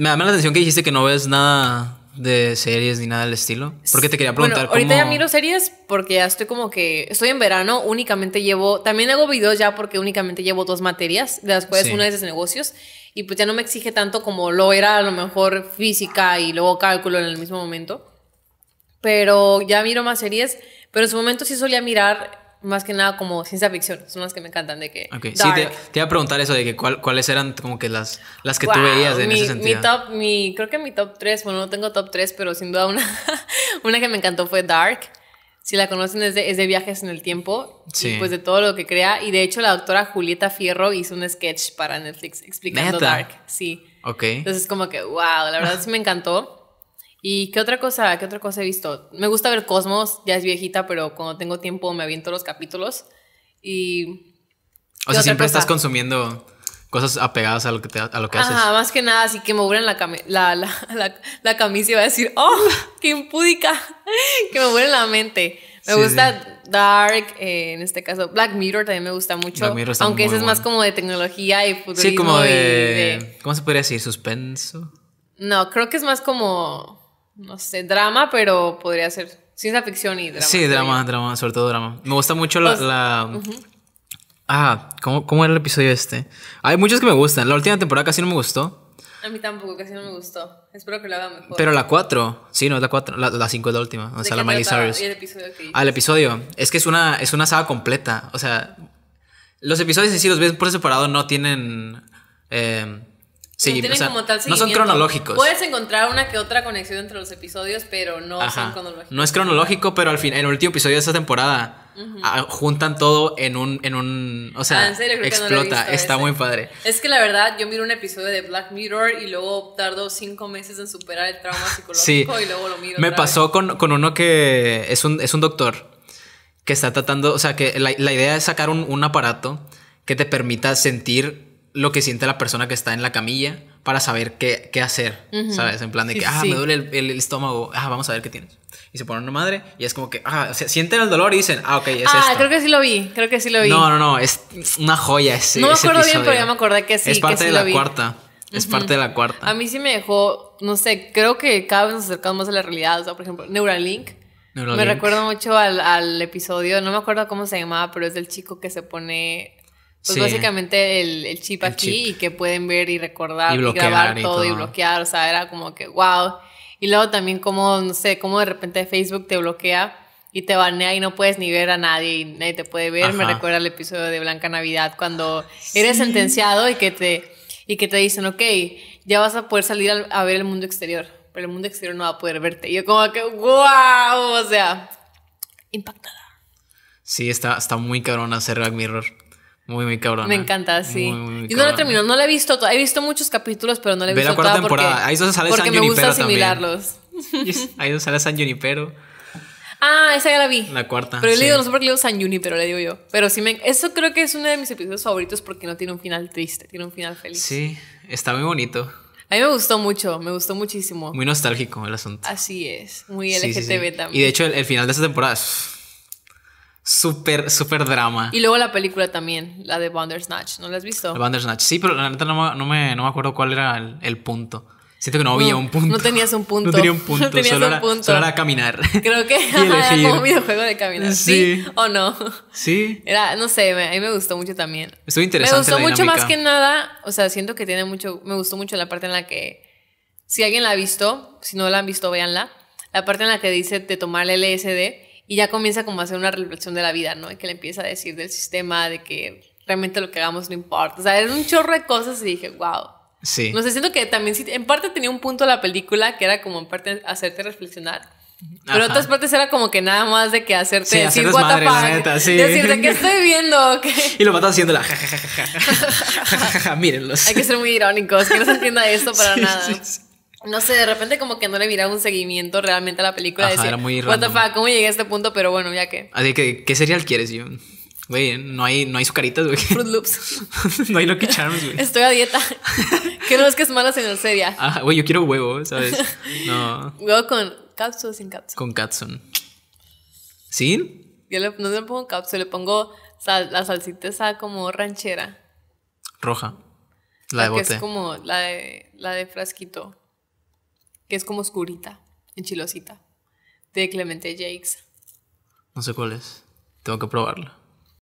Me llama la atención que dijiste que no ves nada de series ni nada del estilo. Porque te quería preguntar bueno, ahorita ya miro series porque ya estoy como que... Estoy en verano, únicamente llevo... También hago videos ya porque únicamente llevo dos materias, de las cuales una es de negocios. Y pues ya no me exige tanto como lo era a lo mejor física y luego cálculo en el mismo momento. Pero ya miro más series. Pero en su momento sí solía mirar más que nada como ciencia ficción, son las que me encantan de que... Sí, te, iba a preguntar eso de que cuáles eran como que las, las que tú veías en ese sentido. Mi top, mi, creo que mi top 3, bueno, no tengo top 3, pero sin duda una, una que me encantó fue Dark. Si la conocen es de, es de viajes en el tiempo sí. pues de todo lo que crea. Y de hecho la doctora Julieta Fierro hizo un sketch para Netflix explicando Dark. Sí. Ok. Entonces como que, wow, la verdad sí me encantó. ¿Y qué otra cosa, qué otra cosa he visto? Me gusta ver Cosmos, ya es viejita, pero cuando tengo tiempo me aviento los capítulos. Y. O sea, siempre estás consumiendo cosas apegadas a lo que, te, a lo que haces. más que nada, así que me vuelan la, la, la, camisa y va a decir, ¡oh, qué impúdica! que me vuelan la mente. Me gusta Dark, eh, en este caso, Black Mirror también me gusta mucho. aunque ese es más como de tecnología y futurismo. Sí, como de, de... ¿Cómo se podría decir? ¿Suspenso? No, creo que es más como no sé, drama, pero podría ser ciencia ficción y drama. Sí, drama, drama, sobre todo drama. Me gusta mucho la... Pues, ah, ¿cómo, era el episodio este? Hay muchos que me gustan. La última temporada casi no me gustó. A mí tampoco, casi no me gustó. Espero que lo haga mejor. Pero la 4, sí, no es la 4, la 5 es la última, o sea, la Miley Cyrus. el episodio Ah, el episodio. Es que es una, es una saga completa, o sea, los episodios en sí los ves por separado no tienen... Eh, no, son cronológicos. Puedes encontrar una que otra conexión entre los episodios, pero no son cronológicos. No es cronológico, pero al fin, en el último episodio de esta temporada ah, juntan todo en un, en un, o sea, ah, explota. Está muy padre. Es que la verdad, yo miro un episodio de Black Mirror y luego tardo cinco meses en superar el trauma psicológico y luego lo miro. Me pasó con, con, uno que es un, es un doctor que está tratando, o sea, que la, idea es sacar un, un aparato que te permita sentir lo que siente la persona que está en la camilla para saber qué, qué hacer, ¿sabes? En plan de que, ah, me duele el, estómago, ah, vamos a ver qué tienes. Y se ponen una madre y es como que, ah, o sienten el dolor y dicen, ah, ok, es Ah, creo que sí lo vi, creo que sí lo vi. No, no, no, es una joya ese No me acuerdo bien, pero ya me acordé que sí, Es parte de la cuarta, es parte de la cuarta. A mí sí me dejó, no sé, creo que cada vez nos acercamos más a la realidad, o sea, por ejemplo, Neuralink. Me recuerdo mucho al, al episodio, no me acuerdo cómo se llamaba, pero es del chico que se pone pues básicamente el, chip aquí y que pueden ver y recordar y, grabar todo, y bloquear. O sea, era como que, wow. Y luego también como, no sé, como de repente Facebook te bloquea y te banea y no puedes ni ver a nadie y nadie te puede ver. Me recuerda el episodio de Blanca Navidad cuando eres sentenciado y que, te, y que te dicen, ok, ya vas a poder salir a, ver el mundo exterior, pero el mundo exterior no va a poder verte. Y yo como que, wow, o sea, impactada. Sí, está, está muy cabrón hacer Black Mirror. Muy, muy cabrón Me encanta, sí. y muy, Yo no lo termino, no la he visto todo. He visto muchos capítulos, pero no la he Ve visto la cuarta toda temporada. Porque, Ahí sale San porque me gusta asimilarlos. Ahí sale San Junipero. Ah, esa ya la vi. La cuarta. Pero yo le digo, no sé por qué le digo San Junipero, le digo yo. Pero sí me. Eso creo que es uno de mis episodios favoritos porque no tiene un final triste, tiene un final feliz. Sí, está muy bonito. A mí me gustó mucho, me gustó muchísimo. Muy nostálgico el asunto. Así es, muy LGTB también. Y de hecho, el, final de esa temporada es Súper, súper drama. Y luego la película también, la de Bandersnatch, ¿no la has visto? La Bandersnatch, sí, pero la neta no, me, no me acuerdo cuál era el, punto. Siento que no, había oh, un punto. No tenías un punto. No tenía un punto. solo, era, caminar. Creo que era como un videojuego de caminar. Sí. ¿O no? Sí. Era, no sé, a mí me gustó mucho también. Estuvo interesante. Me gustó mucho más que nada. O sea, siento que tiene mucho. Me gustó mucho la parte en la que. Si alguien la ha visto, si no la han visto, véanla. La parte en la que dice de tomar el LSD y ya comienza como a hacer una reflexión de la vida, ¿no? Y que le empieza a decir del sistema, de que realmente lo que hagamos no importa. O sea, era un chorro de cosas y dije, wow. Sí. No sé, siento que también sí, en parte tenía un punto la película que era como en parte hacerte reflexionar. Pero otras partes era como que nada más de que hacerte decir what madre, the que estoy viendo. Y lo matas haciéndola. Mírenlos. Hay que ser muy irónicos, que no se entienda esto para sí, nada no sé, de repente como que no le miraba un seguimiento realmente a la película. Ajá, era muy What ¿cómo llegué a este punto? Pero bueno, ya que. Así que, ¿qué serial quieres, yo? Güey, no hay, no hay sucaritas, güey. Loops. no hay que Charms, güey. Estoy a dieta. ¿Qué no es que es malo en el cereal? Ajá, ah, güey, yo quiero huevo, ¿sabes? No. ¿Huevo con cápsula o sin cápsula? Con cápsula. ¿Sí? Yo le, no le pongo cápsula, le pongo la salsita esa como ranchera. Roja. La, de bote. es como la de, la de frasquito que es como oscurita, enchilosita, de Clemente Jakes. No sé cuál es. Tengo que probarla.